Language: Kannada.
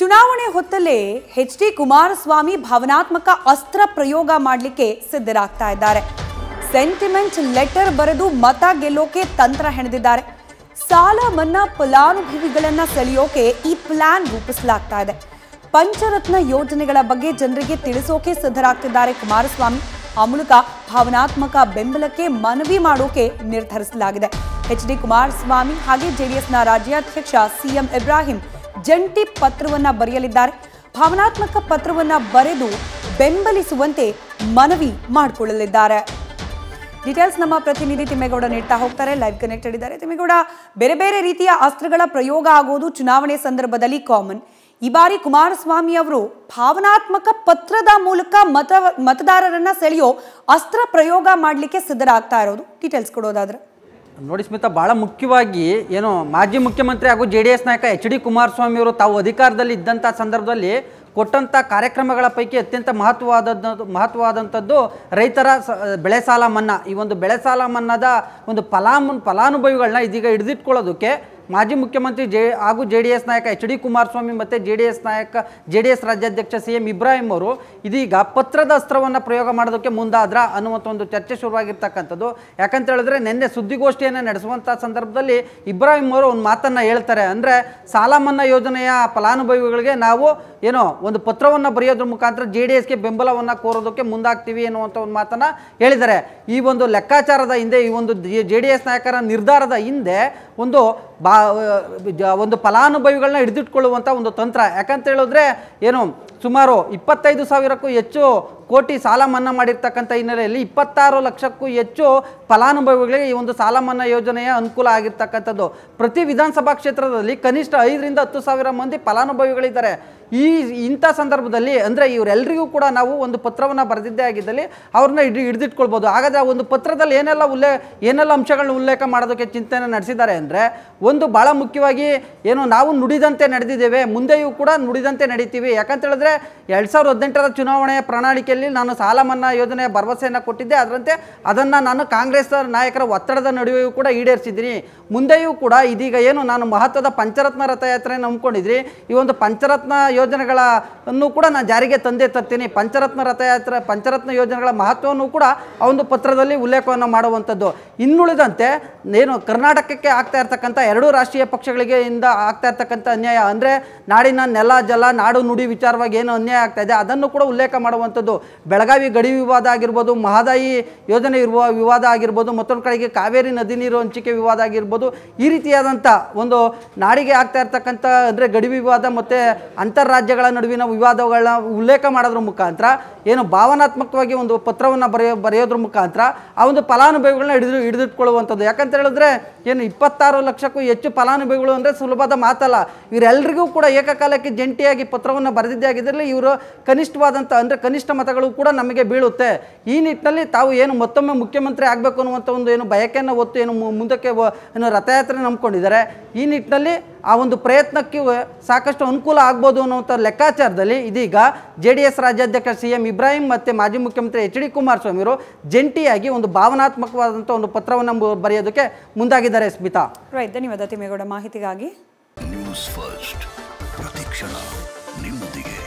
ಚುನಾವಣೆ ಹೊತ್ತಲ್ಲೇ ಎಚ್ ಡಿ ಕುಮಾರಸ್ವಾಮಿ ಭಾವನಾತ್ಮಕ ಅಸ್ತ್ರ ಪ್ರಯೋಗ ಮಾಡಲಿಕ್ಕೆ ಸಿದ್ಧರಾಗ್ತಾ ಇದ್ದಾರೆ ಸೆಂಟಿಮೆಂಟ್ ಲೆಟರ್ ಬರೆದು ಮತ ಗೆಲ್ಲೋಕೆ ತಂತ್ರ ಹೆಣೆದಿದ್ದಾರೆ ಸಾಲ ಮನ್ನಾ ಫಲಾನುಭವಿಗಳನ್ನ ಸೆಳೆಯೋಕೆ ಈ ಪ್ಲಾನ್ ರೂಪಿಸಲಾಗ್ತಾ ಇದೆ ಪಂಚರತ್ನ ಯೋಜನೆಗಳ ಬಗ್ಗೆ ಜನರಿಗೆ ತಿಳಿಸೋಕೆ ಸಿದ್ಧರಾಗ್ತಿದ್ದಾರೆ ಕುಮಾರಸ್ವಾಮಿ ಆ ಮೂಲಕ ಭಾವನಾತ್ಮಕ ಬೆಂಬಲಕ್ಕೆ ಮನವಿ ಮಾಡೋಕೆ ನಿರ್ಧರಿಸಲಾಗಿದೆ ಎಚ್ ಡಿ ಕುಮಾರಸ್ವಾಮಿ ಹಾಗೆ ಜೆಡಿಎಸ್ನ ರಾಜ್ಯಾಧ್ಯಕ್ಷ ಸಿಎಂ ಇಬ್ರಾಹಿಂ ಜಂಟಿ ಪತ್ರವನ್ನ ಬರೆಯಲಿದ್ದಾರೆ ಭಾವನಾತ್ಮಕ ಪತ್ರವನ್ನ ಬರೆದು ಬೆಂಬಲಿಸುವಂತೆ ಮನವಿ ಮಾಡಿಕೊಳ್ಳಲಿದ್ದಾರೆ ಡೀಟೇಲ್ಸ್ ನಮ್ಮ ಪ್ರತಿನಿಧಿ ತಿಮ್ಮೇಗೌಡ ನೀಡ್ತಾ ಹೋಗ್ತಾರೆ ಲೈವ್ ಕನೆಕ್ಟೆಡ್ ಇದ್ದಾರೆ ತಿಮ್ಮೇಗೌಡ ಬೇರೆ ಬೇರೆ ರೀತಿಯ ಅಸ್ತ್ರಗಳ ಪ್ರಯೋಗ ಆಗೋದು ಚುನಾವಣೆ ಸಂದರ್ಭದಲ್ಲಿ ಕಾಮನ್ ಈ ಬಾರಿ ಕುಮಾರಸ್ವಾಮಿ ಅವರು ಭಾವನಾತ್ಮಕ ಪತ್ರದ ಮೂಲಕ ಮತ ಮತದಾರರನ್ನ ಸೆಳೆಯೋ ಅಸ್ತ್ರ ಪ್ರಯೋಗ ಮಾಡಲಿಕ್ಕೆ ಸಿದ್ಧರಾಗ್ತಾ ಇರೋದು ಡೀಟೇಲ್ಸ್ ಕೊಡೋದಾದ್ರೆ ನೋಡಿ ಸ್ಮಿತಾ ಭಾಳ ಮುಖ್ಯವಾಗಿ ಏನು ಮಾಜಿ ಮುಖ್ಯಮಂತ್ರಿ ಹಾಗೂ ಜೆ ಡಿ ಎಸ್ ನಾಯಕ ಎಚ್ ಡಿ ಕುಮಾರಸ್ವಾಮಿ ಅವರು ತಾವು ಅಧಿಕಾರದಲ್ಲಿ ಇದ್ದಂಥ ಸಂದರ್ಭದಲ್ಲಿ ಕೊಟ್ಟಂಥ ಕಾರ್ಯಕ್ರಮಗಳ ಪೈಕಿ ಅತ್ಯಂತ ಮಹತ್ವವಾದದ್ದು ಮಹತ್ವವಾದಂಥದ್ದು ರೈತರ ಸ ಬೆಳೆ ಸಾಲ ಮನ್ನಾ ಈ ಒಂದು ಬೆಳೆ ಸಾಲ ಮನ್ನಾದ ಒಂದು ಫಲಾನು ಫಲಾನುಭವಿಗಳನ್ನ ಇದೀಗ ಹಿಡಿದಿಟ್ಕೊಳ್ಳೋದಕ್ಕೆ ಮಾಜಿ ಮುಖ್ಯಮಂತ್ರಿ ಜೆ ಹಾಗೂ ಜೆ ಡಿ ಎಸ್ ನಾಯಕ ಎಚ್ ಡಿ ಕುಮಾರಸ್ವಾಮಿ ಮತ್ತು ಜೆ ಡಿ ಎಸ್ ನಾಯಕ ಜೆ ಡಿ ಎಸ್ ರಾಜ್ಯಾಧ್ಯಕ್ಷ ಸಿ ಎಂ ಇಬ್ರಾಹಿಂ ಅವರು ಇದೀಗ ಪತ್ರದ ಅಸ್ತ್ರವನ್ನು ಪ್ರಯೋಗ ಮಾಡೋದಕ್ಕೆ ಮುಂದಾದ್ರ ಅನ್ನುವಂಥ ಒಂದು ಚರ್ಚೆ ಶುರುವಾಗಿರ್ತಕ್ಕಂಥದ್ದು ಯಾಕಂತ ಹೇಳಿದ್ರೆ ನಿನ್ನೆ ಸುದ್ದಿಗೋಷ್ಠಿಯನ್ನು ನಡೆಸುವಂಥ ಸಂದರ್ಭದಲ್ಲಿ ಇಬ್ರಾಹಿಂ ಅವರು ಒಂದು ಮಾತನ್ನು ಹೇಳ್ತಾರೆ ಅಂದರೆ ಸಾಲ ಮನ್ನಾ ಯೋಜನೆಯ ಫಲಾನುಭವಿಗಳಿಗೆ ನಾವು ಏನೋ ಒಂದು ಪತ್ರವನ್ನು ಬರೆಯೋದ್ರ ಮುಖಾಂತರ ಜೆ ಡಿ ಎಸ್ಗೆ ಬೆಂಬಲವನ್ನು ಕೋರೋದಕ್ಕೆ ಮುಂದಾಗ್ತೀವಿ ಎನ್ನುವಂಥ ಒಂದು ಮಾತನ್ನು ಹೇಳಿದ್ದಾರೆ ಈ ಒಂದು ಲೆಕ್ಕಾಚಾರದ ಹಿಂದೆ ಈ ಒಂದು ಜೆ ಡಿ ಎಸ್ ನಾಯಕರ ನಿರ್ಧಾರದ ಹಿಂದೆ ಒಂದು ಬಾ ಒಂದು ಫಲಾನುಭವಿಗಳನ್ನ ಹಿಡಿದಿಟ್ಕೊಳ್ಳುವಂಥ ಒಂದು ತಂತ್ರ ಯಾಕಂತ ಹೇಳಿದ್ರೆ ಏನು ಸುಮಾರು ಇಪ್ಪತ್ತೈದು ಸಾವಿರಕ್ಕೂ ಹೆಚ್ಚು ಕೋಟಿ ಸಾಲ ಮನ್ನಾ ಮಾಡಿರ್ತಕ್ಕಂಥ ಹಿನ್ನೆಲೆಯಲ್ಲಿ ಇಪ್ಪತ್ತಾರು ಲಕ್ಷಕ್ಕೂ ಹೆಚ್ಚು ಫಲಾನುಭವಿಗಳಿಗೆ ಈ ಒಂದು ಸಾಲ ಮನ್ನಾ ಯೋಜನೆಯ ಅನುಕೂಲ ಆಗಿರ್ತಕ್ಕಂಥದ್ದು ಪ್ರತಿ ವಿಧಾನಸಭಾ ಕ್ಷೇತ್ರದಲ್ಲಿ ಕನಿಷ್ಠ ಐದರಿಂದ ಹತ್ತು ಸಾವಿರ ಮಂದಿ ಫಲಾನುಭವಿಗಳಿದ್ದಾರೆ ಈ ಇಂಥ ಸಂದರ್ಭದಲ್ಲಿ ಅಂದರೆ ಇವರೆಲ್ಲರಿಗೂ ಕೂಡ ನಾವು ಒಂದು ಪತ್ರವನ್ನು ಬರೆದಿದ್ದೇ ಆಗಿದ್ದಲ್ಲಿ ಅವ್ರನ್ನ ಹಿಡಿ ಹಿಡಿದಿಟ್ಕೊಳ್ಬೋದು ಹಾಗಾದರೆ ಒಂದು ಪತ್ರದಲ್ಲಿ ಏನೆಲ್ಲ ಉಲ್ಲೇ ಏನೆಲ್ಲ ಅಂಶಗಳನ್ನ ಉಲ್ಲೇಖ ಮಾಡೋದಕ್ಕೆ ಚಿಂತನೆ ನಡೆಸಿದ್ದಾರೆ ಅಂದರೆ ಒಂದು ಭಾಳ ಮುಖ್ಯವಾಗಿ ಏನು ನಾವು ನುಡಿದಂತೆ ನಡೆದಿದ್ದೇವೆ ಮುಂದೆಯೂ ಕೂಡ ನುಡಿದಂತೆ ನಡೀತೀವಿ ಯಾಕಂತ ಹೇಳಿದ್ರೆ ಎರಡ್ ಸಾವಿರದ ಹದಿನೆಂಟರ ಚುನಾವಣೆಯ ಪ್ರಣಾಳಿಕೆಯಲ್ಲಿ ನಾನು ಸಾಲ ಮನ್ನಾ ಯೋಜನೆಯ ಭರವಸೆಯನ್ನು ಕೊಟ್ಟಿದ್ದೆ ಅದರಂತೆ ಅದನ್ನು ನಾನು ಕಾಂಗ್ರೆಸ್ ನಾಯಕರ ಒತ್ತಡದ ನಡುವೆಯೂ ಕೂಡ ಈಡೇರಿಸಿದ್ದೀನಿ ಮುಂದೆಯೂ ಕೂಡ ಇದೀಗ ಏನು ನಾನು ಮಹತ್ವದ ಪಂಚರತ್ನ ರಥಯಾತ್ರೆಯನ್ನು ಹಮ್ಮಿಕೊಂಡಿದ್ರಿ ಈ ಒಂದು ಪಂಚರತ್ನ ಯೋಜನೆಗಳನ್ನು ಕೂಡ ನಾನು ಜಾರಿಗೆ ತಂದೆ ತರ್ತೀನಿ ಪಂಚರತ್ನ ರಥಯಾತ್ರೆ ಪಂಚರತ್ನ ಯೋಜನೆಗಳ ಮಹತ್ವವನ್ನು ಕೂಡ ಆ ಒಂದು ಪತ್ರದಲ್ಲಿ ಉಲ್ಲೇಖವನ್ನು ಮಾಡುವಂಥದ್ದು ಇನ್ನುಳಿದಂತೆ ಏನು ಕರ್ನಾಟಕಕ್ಕೆ ಆಗ್ತಾ ಇರ್ತಕ್ಕಂಥ ಎರಡೂ ರಾಷ್ಟ್ರೀಯ ಪಕ್ಷಗಳಿಗೆ ಇಂದ ಆಗ್ತಾ ಇರ್ತಕ್ಕಂಥ ಅನ್ಯಾಯ ಅಂದರೆ ನಾಡಿನ ನೆಲ ಜಲ ನಾಡು ನುಡಿ ವಿಚಾರವಾಗಿ ಏನು ಅನ್ಯಾಯ ಆಗ್ತಾ ಇದೆ ಅದನ್ನು ಕೂಡ ಉಲ್ಲೇಖ ಮಾಡುವಂಥದ್ದು ಬೆಳಗಾವಿ ಗಡಿ ವಿವಾದ ಆಗಿರ್ಬೋದು ಮಹದಾಯಿ ಯೋಜನೆ ಇರುವ ವಿವಾದ ಆಗಿರ್ಬೋದು ಮತ್ತೊಂದು ಕಡೆಗೆ ಕಾವೇರಿ ನದಿ ನೀರು ಹಂಚಿಕೆ ವಿವಾದ ಆಗಿರ್ಬೋದು ಈ ರೀತಿಯಾದಂಥ ಒಂದು ನಾಡಿಗೆ ಆಗ್ತಾ ಇರ್ತಕ್ಕಂಥ ಅಂದರೆ ಗಡಿ ವಿವಾದ ಮತ್ತು ಅಂತಾರಾಜ್ಯಗಳ ನಡುವಿನ ವಿವಾದಗಳನ್ನ ಉಲ್ಲೇಖ ಮಾಡೋದ್ರ ಮುಖಾಂತರ ಏನು ಭಾವನಾತ್ಮಕವಾಗಿ ಒಂದು ಪತ್ರವನ್ನು ಬರೆಯೋ ಬರೆಯೋದ್ರ ಮುಖಾಂತರ ಆ ಒಂದು ಫಲಾನುಭವಿಗಳನ್ನ ಹಿಡಿದು ಹಿಡಿದಿಟ್ಕೊಳ್ಳುವಂಥದ್ದು ಯಾಕಂತ ಹೇಳಿದ್ರೆ ಏನು ಇಪ್ಪತ್ತಾರು ಲಕ್ಷಕ್ಕೂ ಹೆಚ್ಚು ಫಲಾನುಭವಿಗಳು ಅಂದರೆ ಸುಲಭದ ಮಾತಲ್ಲ ಇವರೆಲ್ಲರಿಗೂ ಕೂಡ ಏಕಕಾಲಕ್ಕೆ ಜಂಟಿಯಾಗಿ ಪತ್ರವನ್ನು ಬರೆದಿದ್ದೇ ಇದರಲ್ಲಿ ಇವರು ಕನಿಷ್ಠವಾದಂಥ ಅಂದರೆ ಕನಿಷ್ಠ ಮತಗಳು ಕೂಡ ನಮಗೆ ಬೀಳುತ್ತೆ ಈ ನಿಟ್ಟಿನಲ್ಲಿ ತಾವು ಏನು ಮತ್ತೊಮ್ಮೆ ಮುಖ್ಯಮಂತ್ರಿ ಆಗಬೇಕು ಅನ್ನುವಂಥ ಒಂದು ಏನು ಬಯಕೆಯನ್ನು ಒತ್ತು ಏನು ಮುಂದಕ್ಕೆ ಏನು ರಥಯಾತ್ರೆ ನಂಬ್ಕೊಂಡಿದ್ದಾರೆ ಈ ನಿಟ್ಟಿನಲ್ಲಿ ಆ ಒಂದು ಪ್ರಯತ್ನಕ್ಕೆ ಸಾಕಷ್ಟು ಅನುಕೂಲ ಆಗ್ಬೋದು ಅನ್ನುವಂಥ ಲೆಕ್ಕಾಚಾರದಲ್ಲಿ ಇದೀಗ ಜೆ ಡಿ ಎಸ್ ರಾಜ್ಯಾಧ್ಯಕ್ಷ ಸಿ ಎಂ ಇಬ್ರಾಹಿಂ ಮತ್ತು ಮಾಜಿ ಮುಖ್ಯಮಂತ್ರಿ ಎಚ್ ಡಿ ಅವರು ಜಂಟಿಯಾಗಿ ಒಂದು ಭಾವನಾತ್ಮಕವಾದಂಥ ಒಂದು ಪತ್ರವನ್ನು ಬರೆಯೋದಕ್ಕೆ ಮುಂದಾಗಿದ್ದಾರೆ ಸ್ಮಿತಾ ರೈಟ್ ಧನ್ಯವಾದ ತಿಮ್ಮೇಗೌಡ ಮಾಹಿತಿಗಾಗಿ ನ್ಯೂಸ್ ಫಸ್ಟ್ ಪ್ರತಿಕ್ಷಣ ನಿಮ್ಮೊಂದಿಗೆ